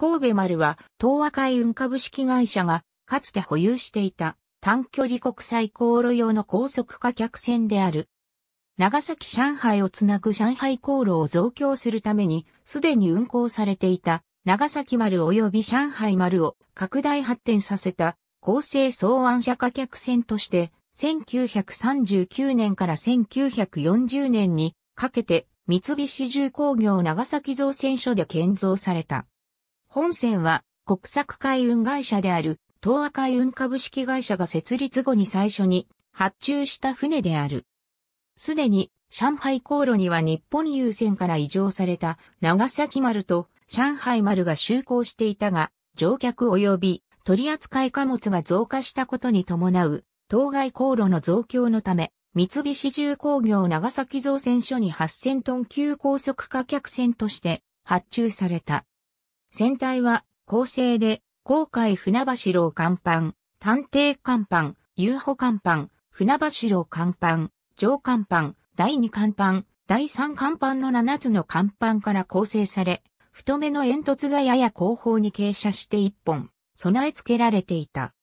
神戸丸は東亜海運株式会社がかつて保有していた短距離国際航路用の高速化客船である。長崎上海をつなぐ上海航路を増強するためにすでに運航されていた長崎丸及び上海丸を拡大発展させた厚生草案者化客船として1939年から1940年にかけて三菱重工業長崎造船所で建造された。本線は国策海運会社である東亜海運株式会社が設立後に最初に発注した船である。すでに上海航路には日本郵船から移乗された長崎丸と上海丸が就航していたが、乗客及び取扱貨物が増加したことに伴う当該航路の増強のため、三菱重工業長崎造船所に8000トン級高速貨客船として発注された。船体は構成で、航海船橋楼甲板、探偵甲板、遊歩甲板、船橋楼甲板、上甲板、第二甲板、第三甲板の7つの甲板から構成され、太めの煙突がやや後方に傾斜して1本、備え付けられていた。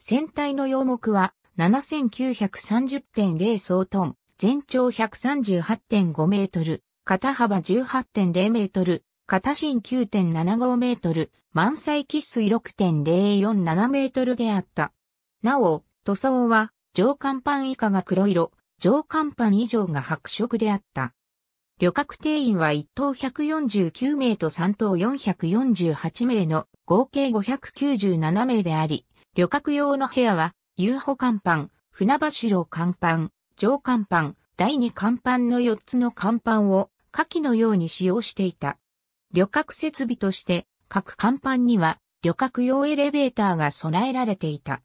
船体の洋目は7930.0総トン、全長138.5メートル、肩幅18.0メートル、片心9.75メートル、満載喫水6.047メートルであった。なお、塗装は、上甲板以下が黒色、上甲板以上が白色であった。旅客定員は1等149名と3等448名の合計597名であり、旅客用の部屋は、遊歩甲板、船柱甲板、上甲板、第2甲板の4つの甲板を下記のように使用していた。旅客設備として、各甲板には旅客用エレベーターが備えられていた。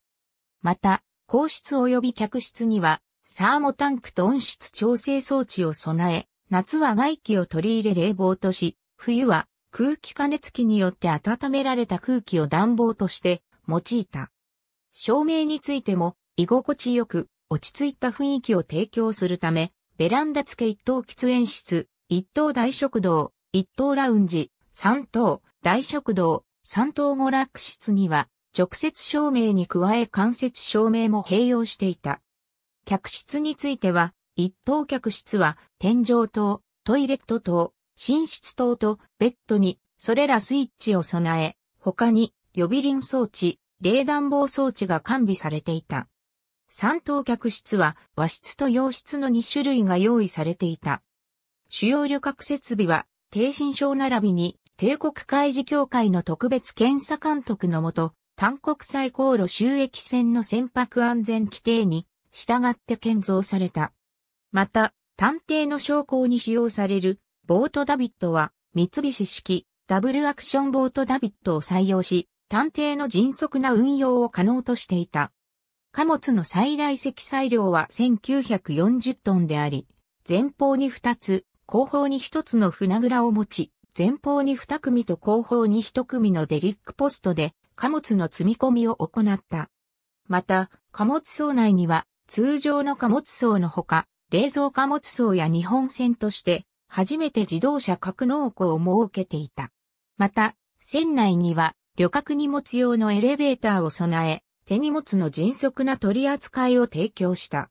また、皇室及び客室には、サーモタンクと温室調整装置を備え、夏は外気を取り入れ冷房とし、冬は空気加熱器によって温められた空気を暖房として用いた。照明についても居心地よく落ち着いた雰囲気を提供するため、ベランダ付け一等喫煙室、一等大食堂、一等ラウンジ、三等、大食堂、三等娯楽室には、直接照明に加え間接照明も併用していた。客室については、一等客室は、天井灯、トイレット灯、寝室灯とベッドに、それらスイッチを備え、他に、予備輪装置、冷暖房装置が完備されていた。三等客室は和室と洋室の2種類が用意されていた。主要旅客設備は低身症並びに帝国海事協会の特別検査監督のもと、単国際航路収益船の船舶安全規定に従って建造された。また、探偵の将校に使用されるボートダビットは三菱式ダブルアクションボートダビットを採用し、探偵の迅速な運用を可能としていた。貨物の最大積載量は1940トンであり、前方に2つ、後方に一つの船倉を持ち、前方に二組と後方に一組のデリックポストで貨物の積み込みを行った。また、貨物層内には通常の貨物層のほか、冷蔵貨物層や日本船として初めて自動車格納庫を設けていた。また、船内には旅客荷物用のエレベーターを備え、手荷物の迅速な取り扱いを提供した。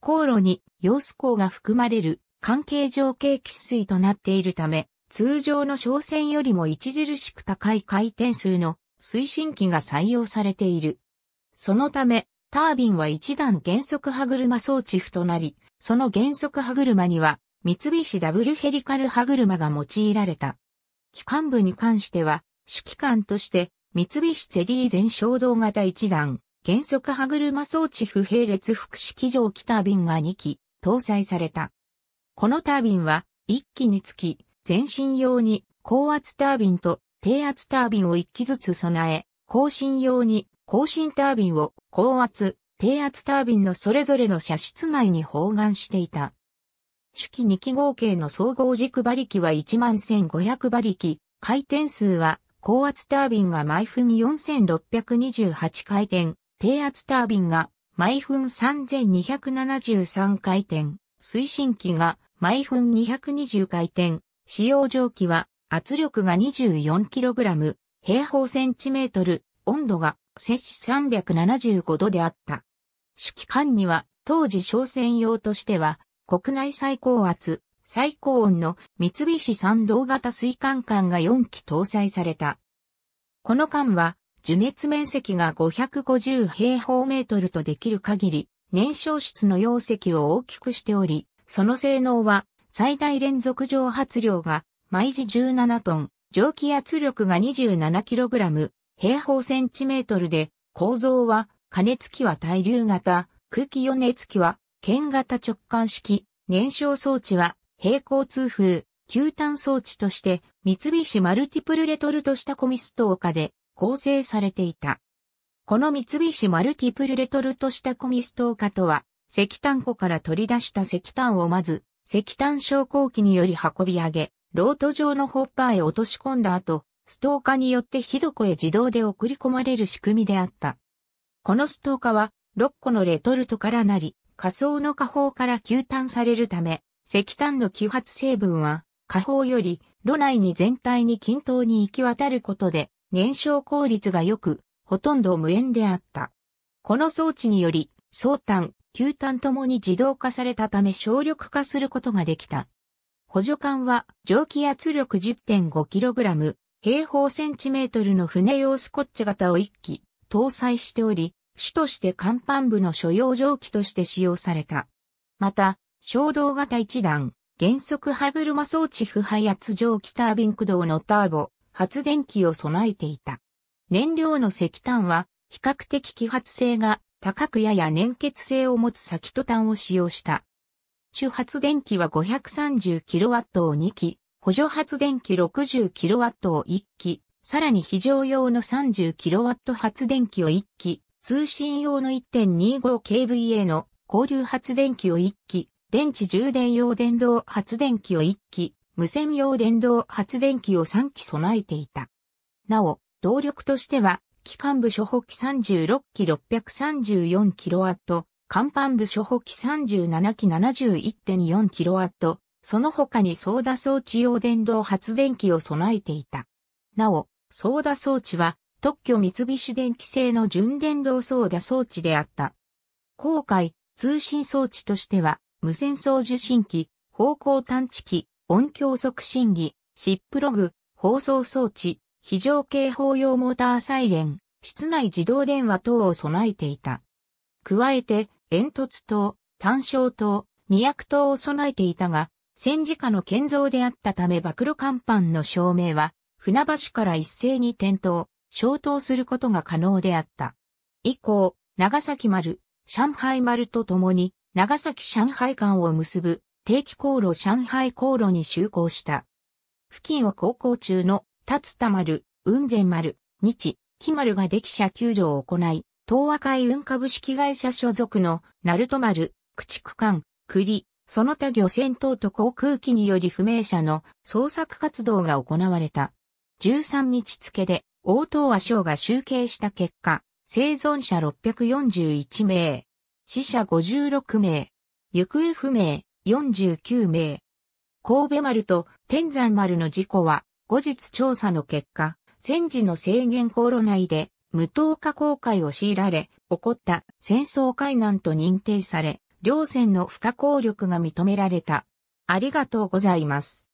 航路に、様子港が含まれる関係上景気水となっているため、通常の商船よりも著しく高い回転数の推進機が採用されている。そのため、タービンは一段減速歯車装置符となり、その減速歯車には三菱ダブルヘリカル歯車が用いられた。機関部に関しては、主機関として三菱チェリー全衝動型一段、減速歯車装置不並列複式蒸気タービンが2機搭載された。このタービンは、一機につき、前進用に高圧タービンと低圧タービンを一機ずつ備え、後進用に後進タービンを高圧、低圧タービンのそれぞれの車室内に包含していた。主機2機合計の総合軸馬力は11,500馬力、回転数は高圧タービンが毎分4628回転、低圧タービンが毎分3273回転。推進機が毎分220回転、使用蒸気は圧力が 24kg、平方センチメートル、温度が摂氏375度であった。主機関には当時商船用としては国内最高圧、最高温の三菱三道型水管管が4機搭載された。この管は、樹熱面積が550平方メートルとできる限り、燃焼室の容積を大きくしており、その性能は最大連続蒸発量が毎時17トン、蒸気圧力が 27kg、平方センチメートルで、構造は加熱器は対流型、空気余熱器は剣型直管式、燃焼装置は平行通風、球炭装置として三菱マルティプルレトルトしたコミストーカで構成されていた。この三菱マルティプルレトルトしたコミストーカとは、石炭庫から取り出した石炭をまず、石炭昇降機により運び上げ、ロート上のホッパーへ落とし込んだ後、ストーカによって火床へ自動で送り込まれる仕組みであった。このストーカは、6個のレトルトからなり、仮想の下方から急炭されるため、石炭の揮発成分は、下方より炉内に全体に均等に行き渡ることで、燃焼効率が良く、ほとんど無縁であった。この装置により、相端、球端ともに自動化されたため省力化することができた。補助艦は蒸気圧力 10.5kg 平方センチメートルの船用スコッチ型を1機搭載しており、主として甲板部の所要蒸気として使用された。また、衝動型1段、原則歯車装置不配圧蒸気タービン駆動のターボ、発電機を備えていた。燃料の石炭は比較的揮発性が高くやや粘結性を持つ先と炭を使用した。主発電機は 530kW を2機、補助発電機 60kW を1機、さらに非常用の 30kW 発電機を1機、通信用の 1.25kVA の交流発電機を1機、電池充電用電動発電機を1機、無線用電動発電機を3機備えていた。なお、動力としては、機関部初歩機36機 634kW、甲板部初歩機37機 71.4kW、その他にソーダ装置用電動発電機を備えていた。なお、ソーダ装置は特許三菱電機製の純電動ソーダ装置であった。航海、通信装置としては、無線送受信機、方向探知機、音響促進機、シップログ、放送装置、非常警報用モーターサイレン、室内自動電話等を備えていた。加えて、煙突灯、単焦灯、二役灯を備えていたが、戦時下の建造であったため暴露甲板の照明は、船橋から一斉に点灯、消灯することが可能であった。以降、長崎丸、上海丸と共に、長崎上海間を結ぶ定期航路上海航路に就航した。付近を航行中の立田丸、雲仙丸、日、木丸ができ社救助を行い、東和海運株式会社所属の、鳴門丸、駆逐艦、栗、その他漁船等と航空機により不明者の捜索活動が行われた。13日付で、大東和省が集計した結果、生存者641名、死者56名、行方不明49名。神戸丸と天山丸の事故は後日調査の結果、戦時の制限航路内で無党化航海を強いられ、起こった戦争海難と認定され、両戦の不可抗力が認められた。ありがとうございます。